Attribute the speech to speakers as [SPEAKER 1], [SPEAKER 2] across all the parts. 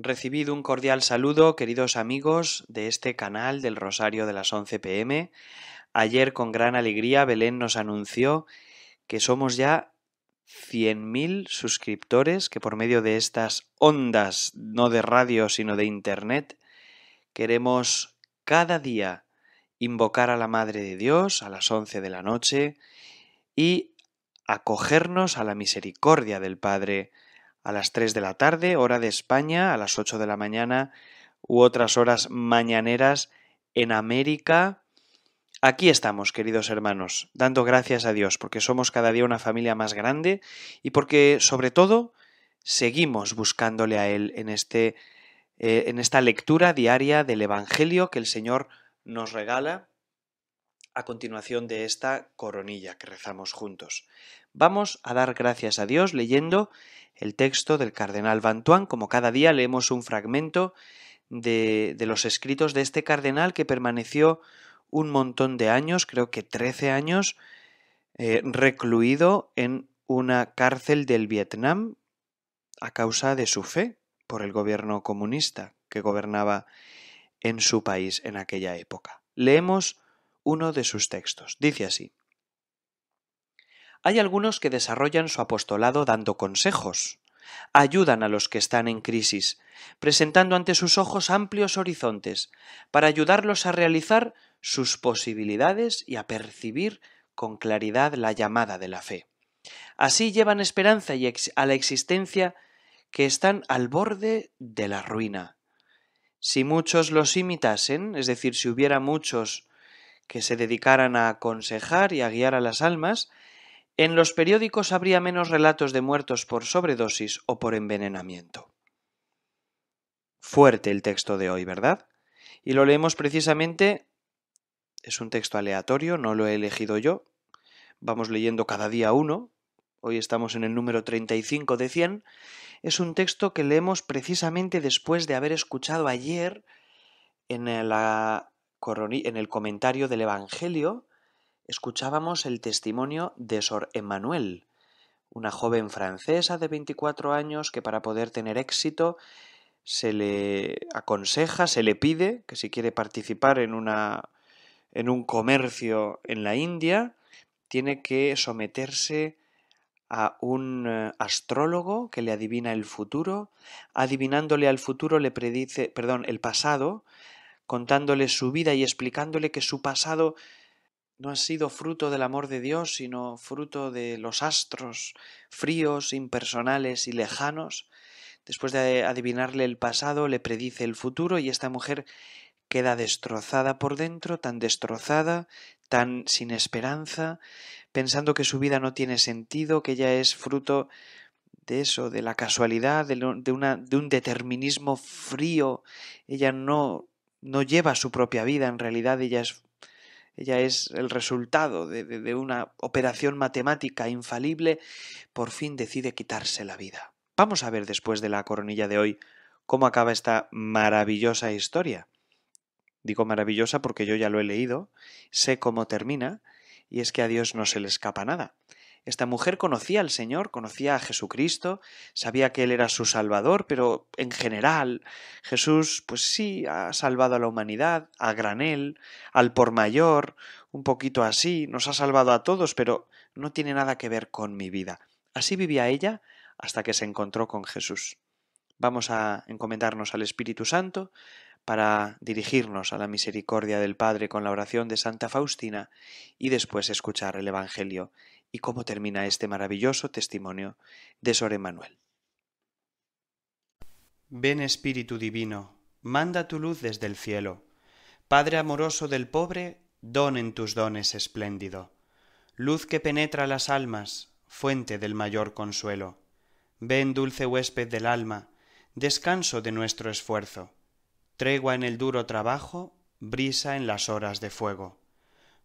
[SPEAKER 1] Recibid un cordial saludo, queridos amigos de este canal del Rosario de las 11 pm. Ayer con gran alegría Belén nos anunció que somos ya 100.000 suscriptores que por medio de estas ondas, no de radio, sino de Internet, queremos cada día invocar a la Madre de Dios a las 11 de la noche y acogernos a la misericordia del Padre a las 3 de la tarde, hora de España, a las 8 de la mañana u otras horas mañaneras en América. Aquí estamos, queridos hermanos, dando gracias a Dios porque somos cada día una familia más grande y porque, sobre todo, seguimos buscándole a Él en, este, eh, en esta lectura diaria del Evangelio que el Señor nos regala a continuación de esta coronilla que rezamos juntos. Vamos a dar gracias a Dios leyendo el texto del cardenal Tuan. como cada día leemos un fragmento de, los escritos de este cardenal que permaneció un montón de años, creo que 13 años, eh, recluido en una cárcel del Vietnam a causa de su fe por el gobierno comunista que gobernaba en su país en aquella época. Leemos uno de sus textos. Dice así. Hay algunos que desarrollan su apostolado dando consejos, ayudan a los que están en crisis, presentando ante sus ojos amplios horizontes, para ayudarlos a realizar sus posibilidades y a percibir con claridad la llamada de la fe. Así llevan esperanza a la existencia que están al borde de la ruina. Si muchos los imitasen, es decir, si hubiera muchos que se dedicaran a aconsejar y a guiar a las almas, en los periódicos habría menos relatos de muertos por sobredosis o por envenenamiento. Fuerte el texto de hoy, ¿verdad? Y lo leemos precisamente, es un texto aleatorio, no lo he elegido yo, vamos leyendo cada día uno, hoy estamos en el número 35 de 100, es un texto que leemos precisamente después de haber escuchado ayer en, en el comentario del Evangelio escuchábamos el testimonio de Sor Emmanuel, una joven francesa de 24 años que para poder tener éxito se le aconseja, se le pide que si quiere participar en, una, en un comercio en la India, tiene que someterse a un eh, astrólogo que le adivina el futuro, adivinándole al futuro le predice, perdón, el pasado, contándole su vida y explicándole que su pasado no ha sido fruto del amor de Dios, sino fruto de los astros fríos, impersonales y lejanos. Después de adivinarle el pasado, le predice el futuro y esta mujer queda destrozada por dentro, tan destrozada, tan sin esperanza, pensando que su vida no tiene sentido, que ya es fruto de eso, de la casualidad, de, una, de un determinismo frío. Ella no, no lleva su propia vida, en realidad ella es ella es el resultado de, una operación matemática infalible, por fin decide quitarse la vida. Vamos a ver después de la coronilla de hoy cómo acaba esta maravillosa historia. Digo maravillosa porque yo ya lo he leído, sé cómo termina, y es que a Dios no se le escapa nada. Esta mujer conocía al Señor, conocía a Jesucristo, sabía que Él era su Salvador, pero en general Jesús, pues sí, ha salvado a la humanidad, a granel, al por mayor, un poquito así, nos ha salvado a todos, pero no tiene nada que ver con mi vida. Así vivía ella hasta que se encontró con Jesús. Vamos a encomendarnos al Espíritu Santo para dirigirnos a la misericordia del Padre con la oración de Santa Faustina y después escuchar el Evangelio y cómo termina este maravilloso testimonio de Sor Emanuel. Ven Espíritu Divino, manda tu luz desde el cielo. Padre amoroso del pobre, don en tus dones espléndido. Luz que penetra las almas, fuente del mayor consuelo. Ven dulce huésped del alma, descanso de nuestro esfuerzo. Tregua en el duro trabajo, brisa en las horas de fuego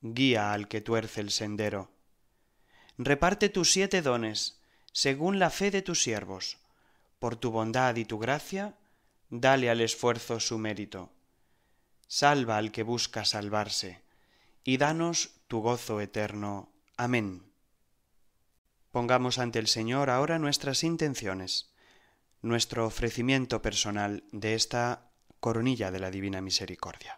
[SPEAKER 1] guía al que tuerce el sendero. Reparte tus siete dones, según la fe de tus siervos. Por tu bondad y tu gracia, dale al esfuerzo su mérito. Salva al que busca salvarse, y danos tu gozo eterno. Amén. Pongamos ante el Señor ahora nuestras intenciones, nuestro ofrecimiento personal de esta coronilla de la Divina Misericordia.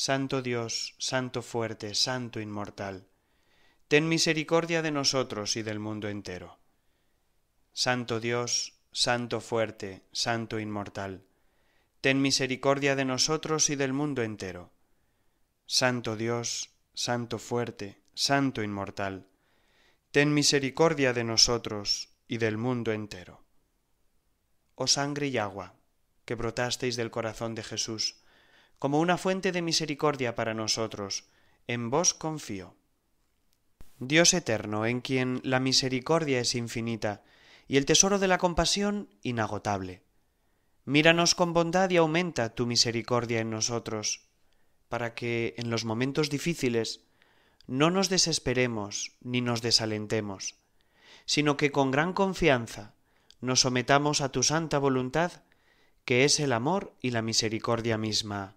[SPEAKER 1] Santo Dios, Santo fuerte, Santo inmortal, ten misericordia de nosotros y del mundo entero. Santo Dios, Santo fuerte, Santo inmortal, ten misericordia de nosotros y del mundo entero. Santo Dios, Santo fuerte, Santo inmortal, ten misericordia de nosotros y del mundo entero. Oh sangre y agua, que brotasteis del corazón de Jesús, como una fuente de misericordia para nosotros. En vos confío. Dios eterno, en quien la misericordia es infinita y el tesoro de la compasión inagotable. Míranos con bondad y aumenta tu misericordia en nosotros, para que en los momentos difíciles no nos desesperemos ni nos desalentemos, sino que con gran confianza nos sometamos a tu santa voluntad, que es el amor y la misericordia misma.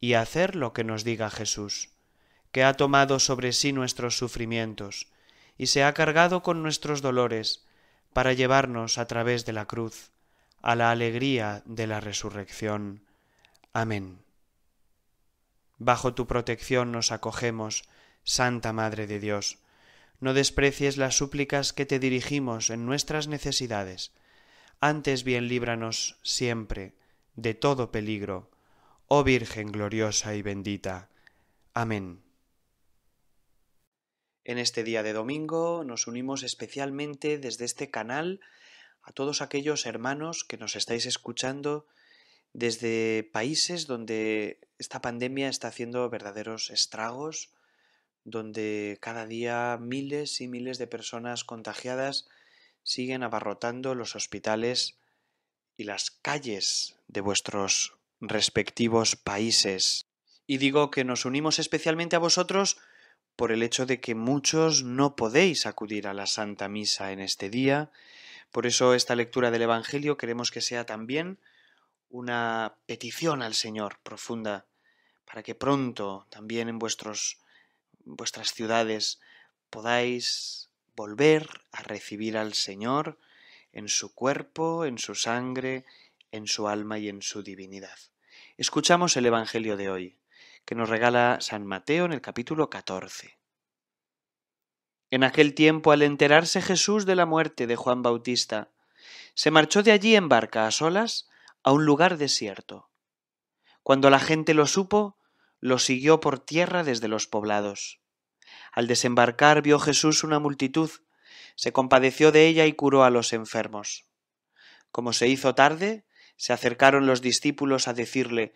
[SPEAKER 1] y hacer lo que nos diga Jesús, que ha tomado sobre sí nuestros sufrimientos y se ha cargado con nuestros dolores para llevarnos a través de la cruz a la alegría de la resurrección. Amén. Bajo tu protección nos acogemos, Santa Madre de Dios. No desprecies las súplicas que te dirigimos en nuestras necesidades. Antes bien líbranos siempre de todo peligro oh Virgen gloriosa y bendita. Amén. En este día de domingo nos unimos especialmente desde este canal a todos aquellos hermanos que nos estáis escuchando desde países donde esta pandemia está haciendo verdaderos estragos, donde cada día miles y miles de personas contagiadas siguen abarrotando los hospitales y las calles de vuestros respectivos países. Y digo que nos unimos especialmente a vosotros por el hecho de que muchos no podéis acudir a la Santa Misa en este día. Por eso esta lectura del Evangelio queremos que sea también una petición al Señor profunda, para que pronto también en vuestros, vuestras ciudades podáis volver a recibir al Señor en su cuerpo, en su sangre en su alma y en su divinidad. Escuchamos el Evangelio de hoy, que nos regala San Mateo en el capítulo 14. En aquel tiempo, al enterarse Jesús de la muerte de Juan Bautista, se marchó de allí en barca a solas a un lugar desierto. Cuando la gente lo supo, lo siguió por tierra desde los poblados. Al desembarcar vio Jesús una multitud, se compadeció de ella y curó a los enfermos. Como se hizo tarde, se acercaron los discípulos a decirle,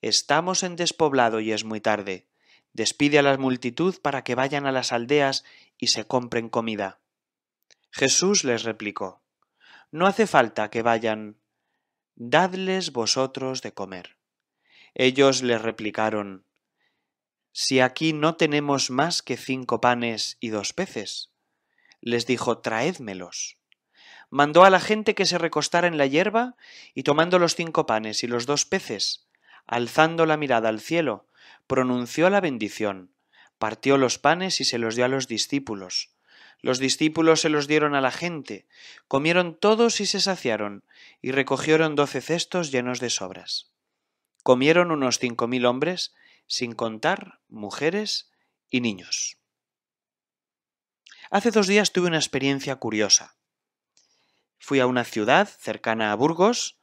[SPEAKER 1] Estamos en despoblado y es muy tarde. Despide a la multitud para que vayan a las aldeas y se compren comida. Jesús les replicó, No hace falta que vayan, dadles vosotros de comer. Ellos le replicaron, Si aquí no tenemos más que cinco panes y dos peces. Les dijo, Traédmelos mandó a la gente que se recostara en la hierba y tomando los cinco panes y los dos peces, alzando la mirada al cielo, pronunció la bendición, partió los panes y se los dio a los discípulos. Los discípulos se los dieron a la gente, comieron todos y se saciaron, y recogieron doce cestos llenos de sobras. Comieron unos cinco mil hombres, sin contar mujeres y niños. Hace dos días tuve una experiencia curiosa fui a una ciudad cercana a Burgos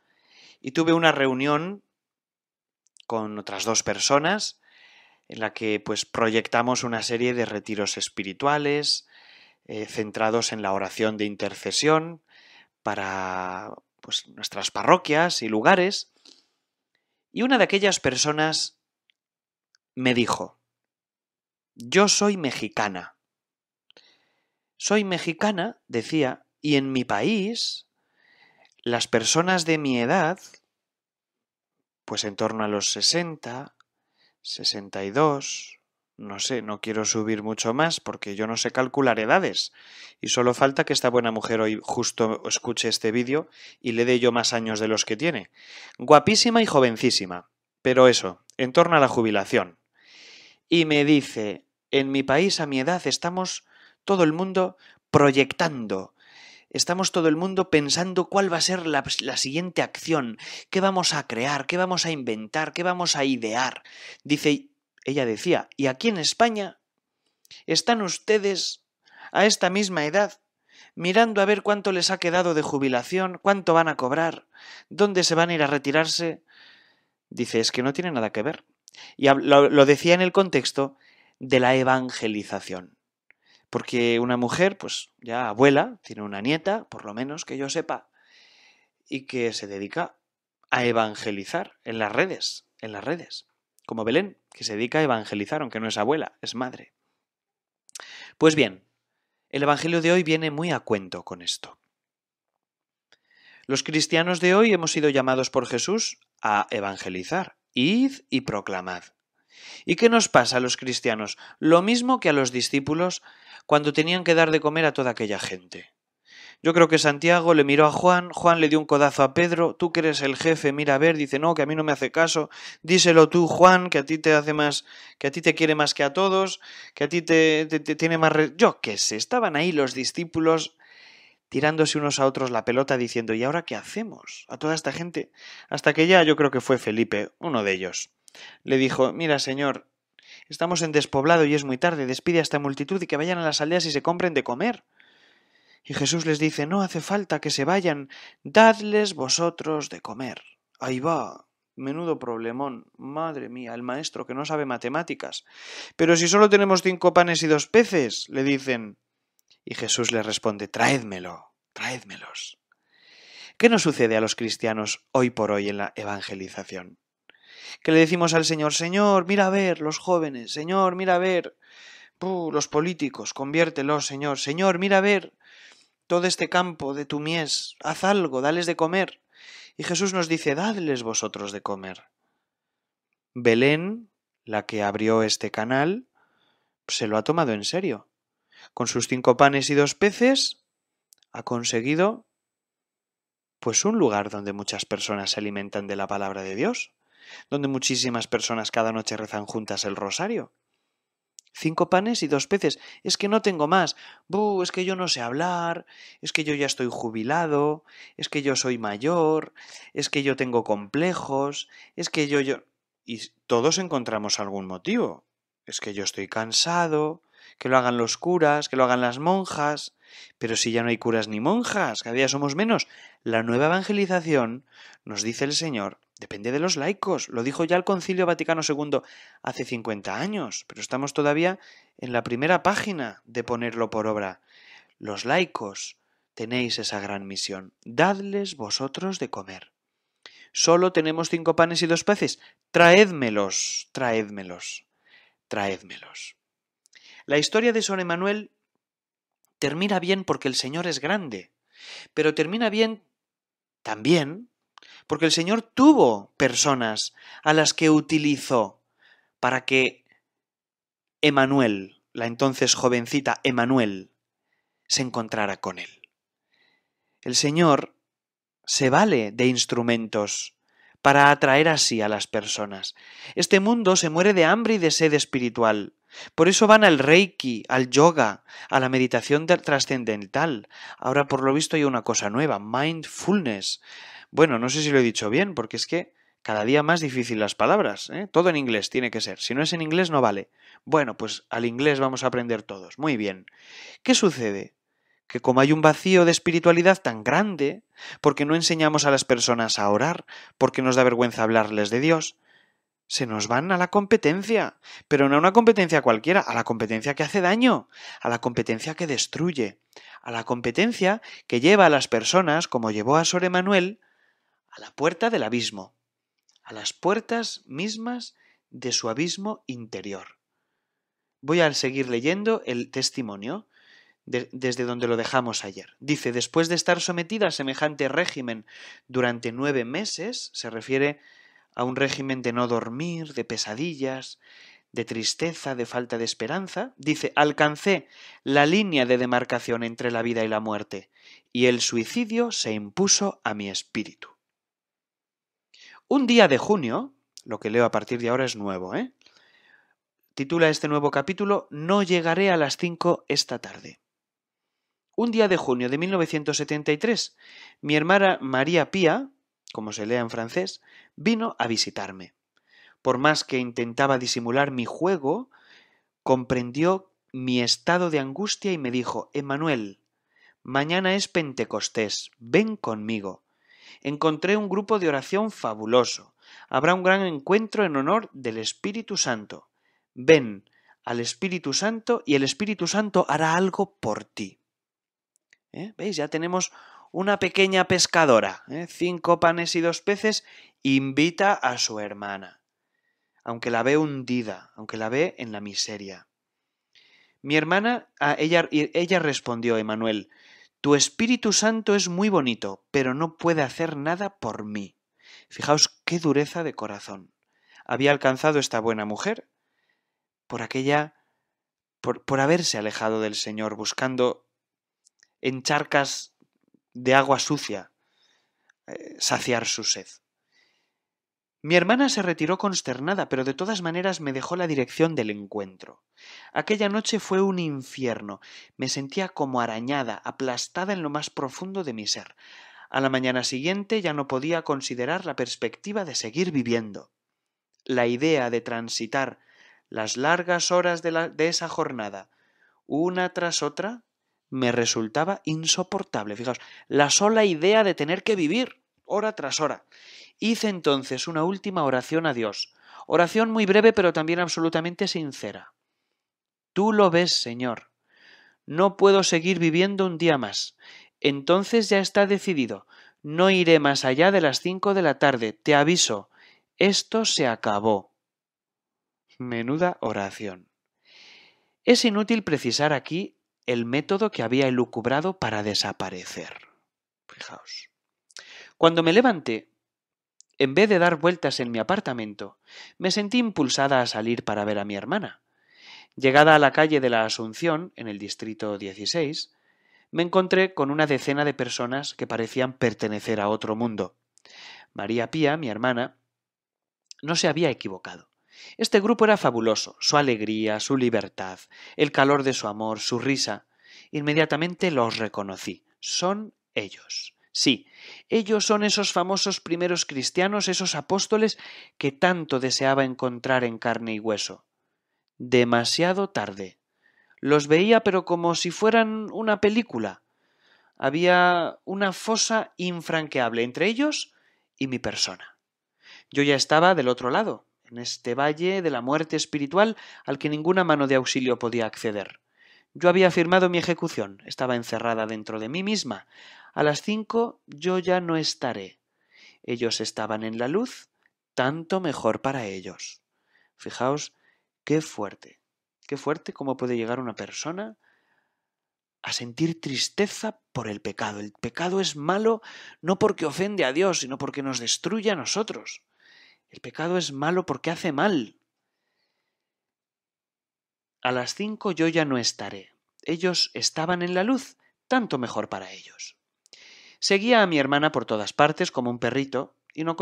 [SPEAKER 1] y tuve una reunión con otras dos personas en la que pues proyectamos una serie de retiros espirituales eh, centrados en la oración de intercesión para pues, nuestras parroquias y lugares. Y una de aquellas personas me dijo, yo soy mexicana. Soy mexicana, decía, y en mi país, las personas de mi edad, pues en torno a los 60, 62, no sé, no quiero subir mucho más porque yo no sé calcular edades. Y solo falta que esta buena mujer hoy justo escuche este vídeo y le dé yo más años de los que tiene. Guapísima y jovencísima. Pero eso, en torno a la jubilación. Y me dice, en mi país a mi edad estamos todo el mundo proyectando estamos todo el mundo pensando cuál va a ser la, siguiente acción, qué vamos a crear, qué vamos a inventar, qué vamos a idear. Dice, ella decía, y aquí en España están ustedes a esta misma edad mirando a ver cuánto les ha quedado de jubilación, cuánto van a cobrar, dónde se van a ir a retirarse. Dice, es que no tiene nada que ver. Y lo decía en el contexto de la evangelización. Porque una mujer, pues ya abuela, tiene una nieta, por lo menos que yo sepa, y que se dedica a evangelizar en las redes, en las redes. Como Belén, que se dedica a evangelizar, aunque no es abuela, es madre. Pues bien, el Evangelio de hoy viene muy a cuento con esto. Los cristianos de hoy hemos sido llamados por Jesús a evangelizar. Id y proclamad. ¿Y qué nos pasa a los cristianos? Lo mismo que a los discípulos cuando tenían que dar de comer a toda aquella gente. Yo creo que Santiago le miró a Juan, Juan le dio un codazo a Pedro, tú que eres el jefe, mira a ver, dice, no, que a mí no me hace caso, díselo tú, Juan, que a ti te hace más, que a ti te quiere más que a todos, que a ti te, tiene más... Yo qué sé, estaban ahí los discípulos tirándose unos a otros la pelota diciendo, ¿y ahora qué hacemos? A toda esta gente. Hasta que ya yo creo que fue Felipe, uno de ellos. Le dijo, mira, señor, Estamos en despoblado y es muy tarde. Despide a esta multitud y que vayan a las aldeas y se compren de comer. Y Jesús les dice, no hace falta que se vayan, dadles vosotros de comer. Ahí va. Menudo problemón. Madre mía, el maestro que no sabe matemáticas. Pero si solo tenemos cinco panes y dos peces, le dicen. Y Jesús les responde, traédmelo, traédmelos. ¿Qué nos sucede a los cristianos hoy por hoy en la evangelización? que le decimos al Señor, Señor, mira a ver los jóvenes, Señor, mira a ver los políticos, conviértelos, Señor, Señor, mira a ver todo este campo de tu mies, haz algo, dales de comer. Y Jesús nos dice, dadles vosotros de comer. Belén, la que abrió este canal, se lo ha tomado en serio. Con sus cinco panes y dos peces, ha conseguido pues un lugar donde muchas personas se alimentan de la palabra de Dios donde muchísimas personas cada noche rezan juntas el rosario. Cinco panes y dos peces. Es que no tengo más. Bu, es que yo no sé hablar. Es que yo ya estoy jubilado. Es que yo soy mayor. Es que yo tengo complejos. Es que yo, yo. Y todos encontramos algún motivo. Es que yo estoy cansado. Que lo hagan los curas, que lo hagan las monjas. Pero si ya no hay curas ni monjas, cada día somos menos. La nueva evangelización, nos dice el Señor, Depende de los laicos. Lo dijo ya el Concilio Vaticano II hace 50 años, pero estamos todavía en la primera página de ponerlo por obra. Los laicos tenéis esa gran misión. Dadles vosotros de comer. Solo tenemos cinco panes y dos peces. Traédmelos, traédmelos, traédmelos. La historia de San Emanuel termina bien porque el Señor es grande, pero termina bien también porque el Señor tuvo personas a las que utilizó para que Emanuel, la entonces jovencita Emanuel, se encontrara con él. El Señor se vale de instrumentos para atraer así a las personas. Este mundo se muere de hambre y de sed espiritual. Por eso van al reiki, al yoga, a la meditación trascendental. Ahora por lo visto hay una cosa nueva, mindfulness, bueno, no sé si lo he dicho bien, porque es que cada día más difícil las palabras. ¿eh? Todo en inglés tiene que ser. Si no es en inglés, no vale. Bueno, pues al inglés vamos a aprender todos. Muy bien. ¿Qué sucede? Que como hay un vacío de espiritualidad tan grande, porque no enseñamos a las personas a orar, porque nos da vergüenza hablarles de Dios, se nos van a la competencia, pero no a una competencia cualquiera, a la competencia que hace daño, a la competencia que destruye, a la competencia que lleva a las personas, como llevó a Sor Emanuel, a la puerta del abismo, a las puertas mismas de su abismo interior. Voy a seguir leyendo el testimonio desde donde lo dejamos ayer. Dice, después de estar sometida a semejante régimen durante nueve meses, se refiere a un régimen de no dormir, de pesadillas, de tristeza, de falta de esperanza, dice, alcancé la línea de demarcación entre la vida y la muerte, y el suicidio se impuso a mi espíritu. Un día de junio, lo que leo a partir de ahora es nuevo, ¿eh? Titula este nuevo capítulo No llegaré a las 5 esta tarde. Un día de junio de 1973, mi hermana María Pía, como se lea en francés, vino a visitarme. Por más que intentaba disimular mi juego, comprendió mi estado de angustia y me dijo, Emanuel, mañana es Pentecostés, ven conmigo. Encontré un grupo de oración fabuloso. Habrá un gran encuentro en honor del Espíritu Santo. Ven al Espíritu Santo y el Espíritu Santo hará algo por ti. ¿Eh? ¿Veis? Ya tenemos una pequeña pescadora, ¿eh? cinco panes y dos peces, invita a su hermana, aunque la ve hundida, aunque la ve en la miseria. Mi hermana, ah, ella, ella respondió, Emanuel, tu Espíritu Santo es muy bonito, pero no puede hacer nada por mí. Fijaos qué dureza de corazón había alcanzado esta buena mujer por aquella por, haberse alejado del Señor buscando en charcas de agua sucia eh, saciar su sed. Mi hermana se retiró consternada, pero de todas maneras me dejó la dirección del encuentro. Aquella noche fue un infierno. Me sentía como arañada, aplastada en lo más profundo de mi ser. A la mañana siguiente ya no podía considerar la perspectiva de seguir viviendo. La idea de transitar las largas horas de, esa jornada, una tras otra, me resultaba insoportable. Fijaos, la sola idea de tener que vivir hora tras hora. Hice entonces una última oración a Dios, oración muy breve pero también absolutamente sincera. Tú lo ves, Señor. No puedo seguir viviendo un día más. Entonces ya está decidido. No iré más allá de las cinco de la tarde. Te aviso. Esto se acabó. Menuda oración. Es inútil precisar aquí el método que había elucubrado para desaparecer. Fijaos. Cuando me levanté, en vez de dar vueltas en mi apartamento, me sentí impulsada a salir para ver a mi hermana. Llegada a la calle de la Asunción, en el distrito 16, me encontré con una decena de personas que parecían pertenecer a otro mundo. María Pía, mi hermana, no se había equivocado. Este grupo era fabuloso, su alegría, su libertad, el calor de su amor, su risa. Inmediatamente los reconocí. Son ellos. Sí, ellos son esos famosos primeros cristianos, esos apóstoles que tanto deseaba encontrar en carne y hueso. Demasiado tarde. Los veía pero como si fueran una película. Había una fosa infranqueable entre ellos y mi persona. Yo ya estaba del otro lado, en este valle de la muerte espiritual al que ninguna mano de auxilio podía acceder. Yo había firmado mi ejecución, estaba encerrada dentro de mí misma, a las cinco yo ya no estaré. Ellos estaban en la luz, tanto mejor para ellos. Fijaos qué fuerte, qué fuerte cómo puede llegar una persona a sentir tristeza por el pecado. El pecado es malo no porque ofende a Dios, sino porque nos destruye a nosotros. El pecado es malo porque hace mal. A las cinco yo ya no estaré. Ellos estaban en la luz, tanto mejor para ellos. Seguía a mi hermana por todas partes como un perrito y no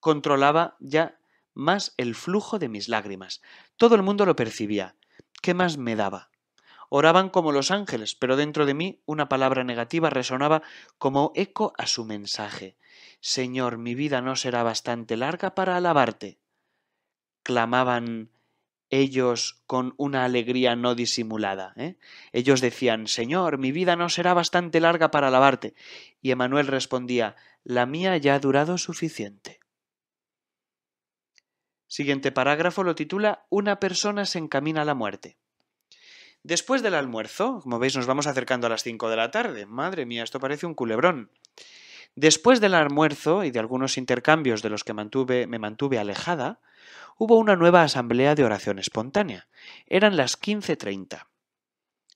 [SPEAKER 1] controlaba ya más el flujo de mis lágrimas. Todo el mundo lo percibía. ¿Qué más me daba? Oraban como los ángeles, pero dentro de mí una palabra negativa resonaba como eco a su mensaje. Señor, mi vida no será bastante larga para alabarte. Clamaban ellos con una alegría no disimulada. ¿eh? Ellos decían, Señor, mi vida no será bastante larga para alabarte. Y Emanuel respondía, la mía ya ha durado suficiente. Siguiente parágrafo lo titula Una persona se encamina a la muerte. Después del almuerzo, como veis nos vamos acercando a las 5 de la tarde. Madre mía, esto parece un culebrón. Después del almuerzo y de algunos intercambios de los que mantuve, me mantuve alejada, hubo una nueva asamblea de oración espontánea. Eran las 15.30.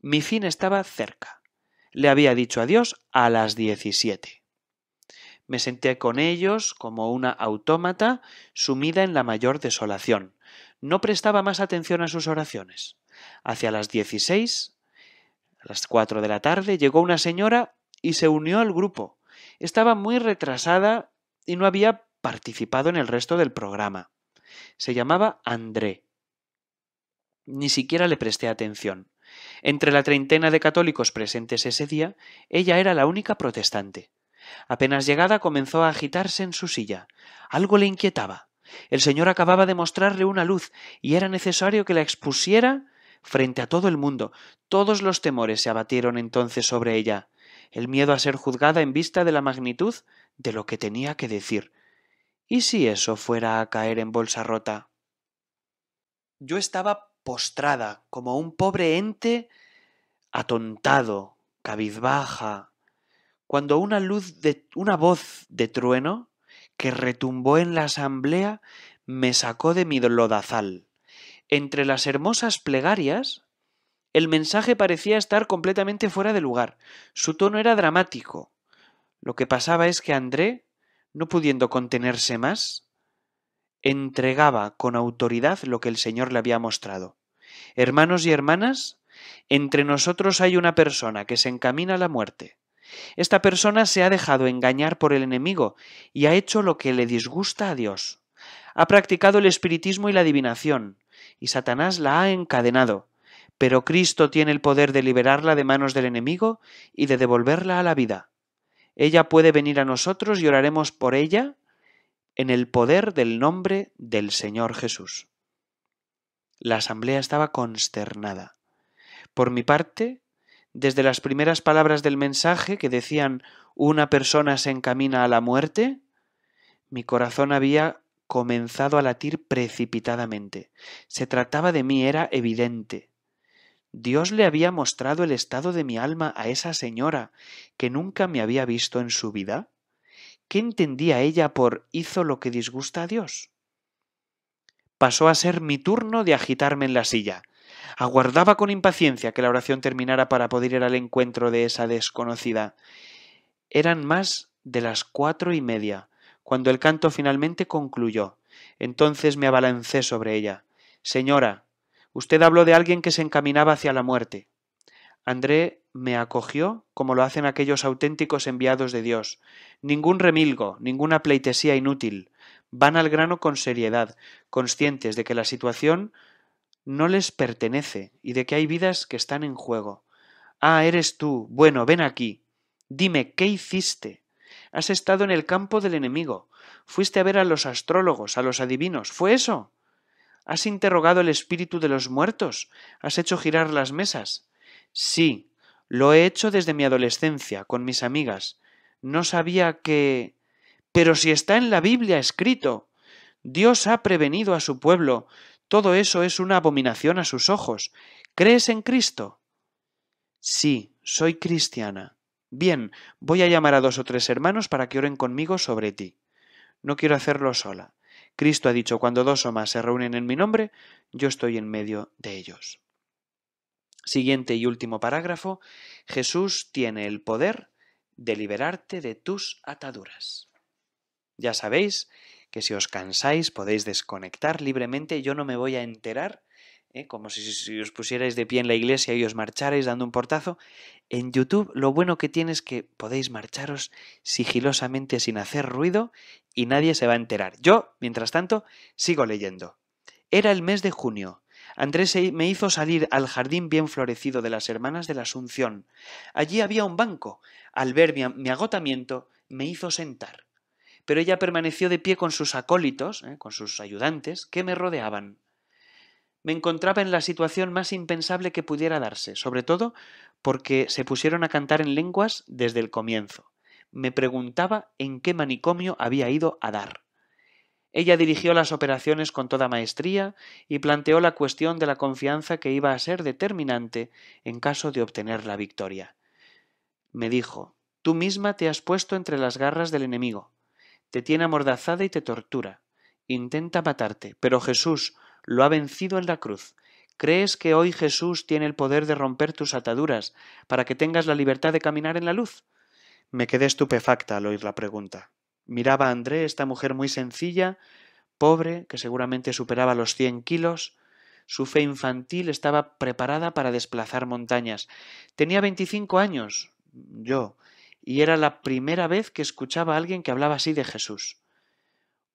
[SPEAKER 1] Mi fin estaba cerca. Le había dicho adiós a las 17. Me senté con ellos como una autómata sumida en la mayor desolación. No prestaba más atención a sus oraciones. Hacia las 16, a las 4 de la tarde, llegó una señora y se unió al grupo. Estaba muy retrasada y no había participado en el resto del programa. Se llamaba André. Ni siquiera le presté atención. Entre la treintena de católicos presentes ese día, ella era la única protestante. Apenas llegada comenzó a agitarse en su silla. Algo le inquietaba. El Señor acababa de mostrarle una luz y era necesario que la expusiera frente a todo el mundo. Todos los temores se abatieron entonces sobre ella. El miedo a ser juzgada en vista de la magnitud de lo que tenía que decir. ¿Y si eso fuera a caer en bolsa rota? Yo estaba postrada, como un pobre ente atontado, cabizbaja, cuando una luz de una voz de trueno que retumbó en la asamblea me sacó de mi lodazal. Entre las hermosas plegarias, el mensaje parecía estar completamente fuera de lugar. Su tono era dramático. Lo que pasaba es que André no pudiendo contenerse más, entregaba con autoridad lo que el Señor le había mostrado. Hermanos y hermanas, entre nosotros hay una persona que se encamina a la muerte. Esta persona se ha dejado engañar por el enemigo y ha hecho lo que le disgusta a Dios. Ha practicado el espiritismo y la adivinación, y Satanás la ha encadenado. Pero Cristo tiene el poder de liberarla de manos del enemigo y de devolverla a la vida. Ella puede venir a nosotros y oraremos por ella en el poder del nombre del Señor Jesús. La asamblea estaba consternada. Por mi parte, desde las primeras palabras del mensaje que decían una persona se encamina a la muerte, mi corazón había comenzado a latir precipitadamente. Se trataba de mí, era evidente. Dios le había mostrado el estado de mi alma a esa señora que nunca me había visto en su vida. ¿Qué entendía ella por hizo lo que disgusta a Dios? Pasó a ser mi turno de agitarme en la silla. Aguardaba con impaciencia que la oración terminara para poder ir al encuentro de esa desconocida. Eran más de las cuatro y media, cuando el canto finalmente concluyó. Entonces me abalancé sobre ella. Señora, Usted habló de alguien que se encaminaba hacia la muerte. André me acogió como lo hacen aquellos auténticos enviados de Dios. Ningún remilgo, ninguna pleitesía inútil. Van al grano con seriedad, conscientes de que la situación no les pertenece y de que hay vidas que están en juego. Ah, eres tú. Bueno, ven aquí. Dime, ¿qué hiciste? Has estado en el campo del enemigo. Fuiste a ver a los astrólogos, a los adivinos. ¿Fue eso? Has interrogado el espíritu de los muertos, has hecho girar las mesas. Sí, lo he hecho desde mi adolescencia, con mis amigas. No sabía que... Pero si está en la Biblia escrito. Dios ha prevenido a su pueblo. Todo eso es una abominación a sus ojos. ¿Crees en Cristo? Sí, soy cristiana. Bien, voy a llamar a dos o tres hermanos para que oren conmigo sobre ti. No quiero hacerlo sola. Cristo ha dicho, cuando dos o más se reúnen en mi nombre, yo estoy en medio de ellos. Siguiente y último parágrafo, Jesús tiene el poder de liberarte de tus ataduras. Ya sabéis que si os cansáis podéis desconectar libremente, yo no me voy a enterar ¿eh? como si, os pusierais de pie en la iglesia y os marcharais dando un portazo. En YouTube lo bueno que tiene es que podéis marcharos sigilosamente sin hacer ruido y nadie se va a enterar. Yo, mientras tanto, sigo leyendo. Era el mes de junio. Andrés me hizo salir al jardín bien florecido de las Hermanas de la Asunción. Allí había un banco. Al ver mi agotamiento, me hizo sentar. Pero ella permaneció de pie con sus acólitos, ¿eh? con sus ayudantes, que me rodeaban me encontraba en la situación más impensable que pudiera darse, sobre todo porque se pusieron a cantar en lenguas desde el comienzo. Me preguntaba en qué manicomio había ido a dar. Ella dirigió las operaciones con toda maestría y planteó la cuestión de la confianza que iba a ser determinante en caso de obtener la victoria. Me dijo, tú misma te has puesto entre las garras del enemigo. Te tiene amordazada y te tortura. Intenta matarte, pero Jesús, lo ha vencido en la cruz. ¿Crees que hoy Jesús tiene el poder de romper tus ataduras para que tengas la libertad de caminar en la luz? Me quedé estupefacta al oír la pregunta. Miraba a André, esta mujer muy sencilla, pobre, que seguramente superaba los cien kilos. Su fe infantil estaba preparada para desplazar montañas. Tenía 25 años, yo, y era la primera vez que escuchaba a alguien que hablaba así de Jesús.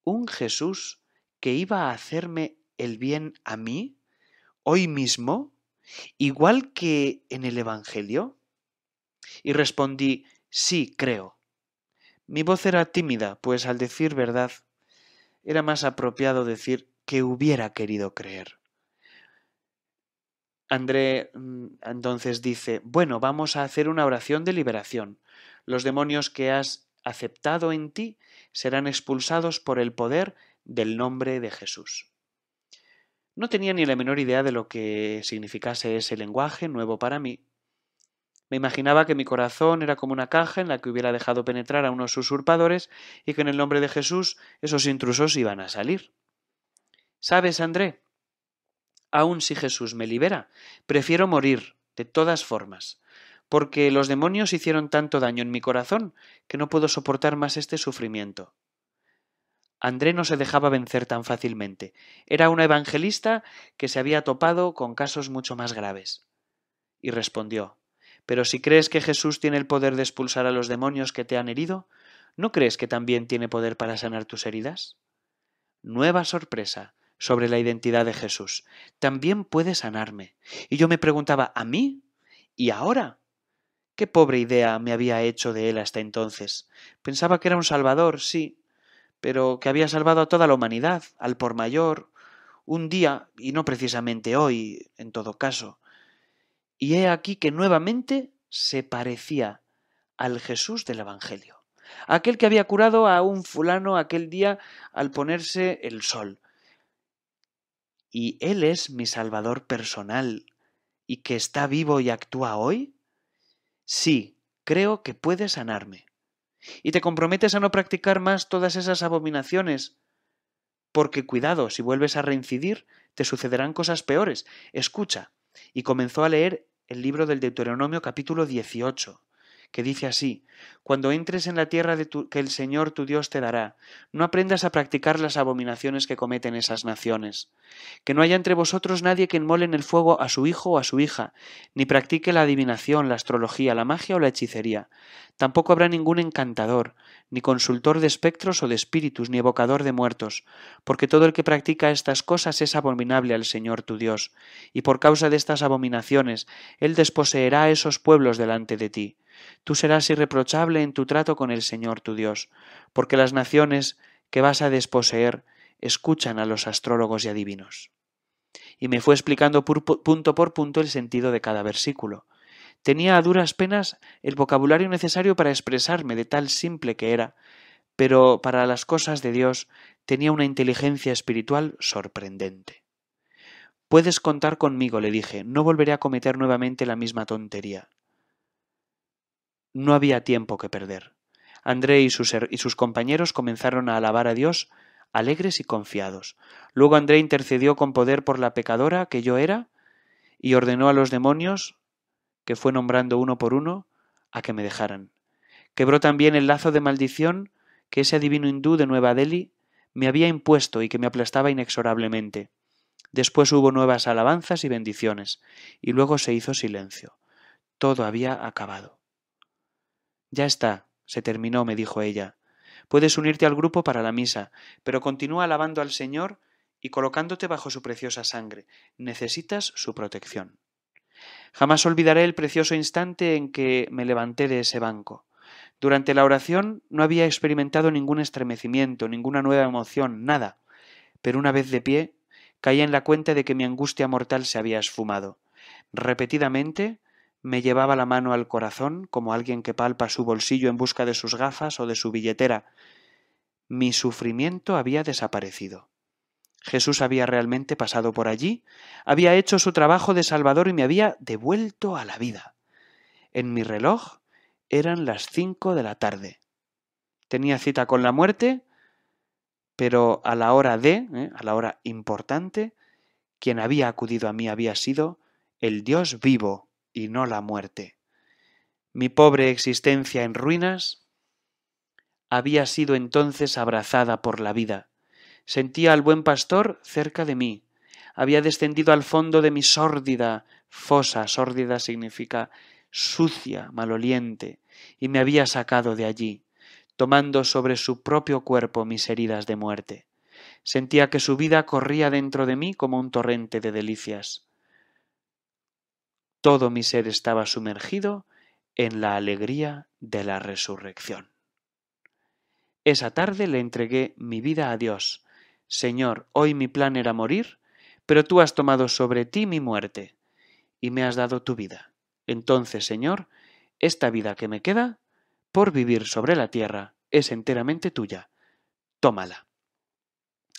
[SPEAKER 1] Un Jesús que iba a hacerme el bien a mí, hoy mismo, igual que en el Evangelio? Y respondí, sí, creo. Mi voz era tímida, pues al decir verdad, era más apropiado decir que hubiera querido creer. André mm, entonces dice, bueno, vamos a hacer una oración de liberación. Los demonios que has aceptado en ti serán expulsados por el poder del nombre de Jesús. No tenía ni la menor idea de lo que significase ese lenguaje nuevo para mí. Me imaginaba que mi corazón era como una caja en la que hubiera dejado penetrar a unos usurpadores y que en el nombre de Jesús esos intrusos iban a salir. ¿Sabes, André? Aun si Jesús me libera, prefiero morir, de todas formas, porque los demonios hicieron tanto daño en mi corazón que no puedo soportar más este sufrimiento. André no se dejaba vencer tan fácilmente. Era un evangelista que se había topado con casos mucho más graves. Y respondió Pero si crees que Jesús tiene el poder de expulsar a los demonios que te han herido, ¿no crees que también tiene poder para sanar tus heridas? Nueva sorpresa sobre la identidad de Jesús. También puede sanarme. Y yo me preguntaba, ¿a mí? ¿Y ahora? Qué pobre idea me había hecho de él hasta entonces. Pensaba que era un Salvador, sí, pero que había salvado a toda la humanidad, al por mayor, un día, y no precisamente hoy, en todo caso. Y he aquí que nuevamente se parecía al Jesús del Evangelio, aquel que había curado a un fulano aquel día al ponerse el sol. Y Él es mi Salvador personal, y que está vivo y actúa hoy. Sí, creo que puede sanarme y te comprometes a no practicar más todas esas abominaciones. Porque cuidado, si vuelves a reincidir, te sucederán cosas peores. Escucha. Y comenzó a leer el libro del Deuteronomio capítulo 18 que dice así, Cuando entres en la tierra de que el Señor tu Dios te dará, no aprendas a practicar las abominaciones que cometen esas naciones. Que no haya entre vosotros nadie que inmole en el fuego a su hijo o a su hija, ni practique la adivinación, la astrología, la magia o la hechicería. Tampoco habrá ningún encantador, ni consultor de espectros o de espíritus, ni evocador de muertos, porque todo el que practica estas cosas es abominable al Señor tu Dios, y por causa de estas abominaciones, Él desposeerá a esos pueblos delante de ti. Tú serás irreprochable en tu trato con el Señor tu Dios, porque las naciones que vas a desposeer escuchan a los astrólogos y adivinos. Y me fue explicando punto por punto el sentido de cada versículo. Tenía a duras penas el vocabulario necesario para expresarme de tal simple que era, pero para las cosas de Dios tenía una inteligencia espiritual sorprendente. Puedes contar conmigo, le dije, no volveré a cometer nuevamente la misma tontería. No había tiempo que perder. André y sus, y sus compañeros comenzaron a alabar a Dios, alegres y confiados. Luego André intercedió con poder por la pecadora que yo era, y ordenó a los demonios, que fue nombrando uno por uno, a que me dejaran. Quebró también el lazo de maldición que ese adivino hindú de Nueva Delhi me había impuesto y que me aplastaba inexorablemente. Después hubo nuevas alabanzas y bendiciones, y luego se hizo silencio. Todo había acabado. Ya está, se terminó, me dijo ella. Puedes unirte al grupo para la misa, pero continúa alabando al Señor y colocándote bajo su preciosa sangre. Necesitas su protección. Jamás olvidaré el precioso instante en que me levanté de ese banco. Durante la oración no había experimentado ningún estremecimiento, ninguna nueva emoción, nada. Pero una vez de pie, caí en la cuenta de que mi angustia mortal se había esfumado. Repetidamente, me llevaba la mano al corazón, como alguien que palpa su bolsillo en busca de sus gafas o de su billetera. Mi sufrimiento había desaparecido. Jesús había realmente pasado por allí, había hecho su trabajo de Salvador y me había devuelto a la vida. En mi reloj eran las cinco de la tarde. Tenía cita con la muerte, pero a la hora de, ¿eh? a la hora importante, quien había acudido a mí había sido el Dios vivo y no la muerte. Mi pobre existencia en ruinas había sido entonces abrazada por la vida. Sentía al buen pastor cerca de mí. Había descendido al fondo de mi sórdida fosa, sórdida significa sucia, maloliente, y me había sacado de allí, tomando sobre su propio cuerpo mis heridas de muerte. Sentía que su vida corría dentro de mí como un torrente de delicias. Todo mi ser estaba sumergido en la alegría de la resurrección. Esa tarde le entregué mi vida a Dios. Señor, hoy mi plan era morir, pero tú has tomado sobre ti mi muerte y me has dado tu vida. Entonces, Señor, esta vida que me queda, por vivir sobre la tierra, es enteramente tuya. Tómala.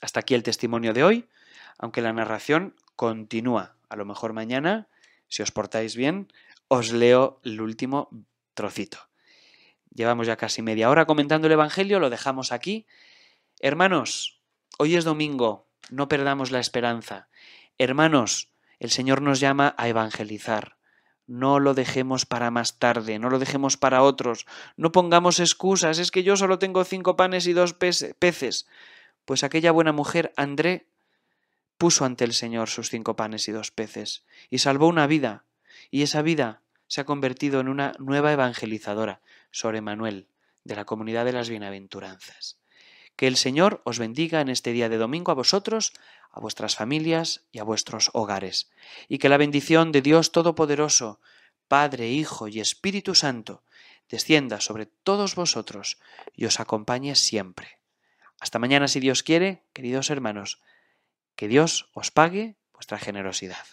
[SPEAKER 1] Hasta aquí el testimonio de hoy, aunque la narración continúa. A lo mejor mañana si os portáis bien, os leo el último trocito. Llevamos ya casi media hora comentando el Evangelio, lo dejamos aquí. Hermanos, hoy es domingo, no perdamos la esperanza. Hermanos, el Señor nos llama a evangelizar. No lo dejemos para más tarde, no lo dejemos para otros, no pongamos excusas, es que yo solo tengo cinco panes y dos peces. Pues aquella buena mujer, André, puso ante el Señor sus cinco panes y dos peces, y salvó una vida, y esa vida se ha convertido en una nueva evangelizadora, sobre Manuel de la comunidad de las bienaventuranzas. Que el Señor os bendiga en este día de domingo a vosotros, a vuestras familias y a vuestros hogares, y que la bendición de Dios Todopoderoso, Padre, Hijo y Espíritu Santo, descienda sobre todos vosotros y os acompañe siempre. Hasta mañana si Dios quiere, queridos hermanos, que Dios os pague vuestra generosidad.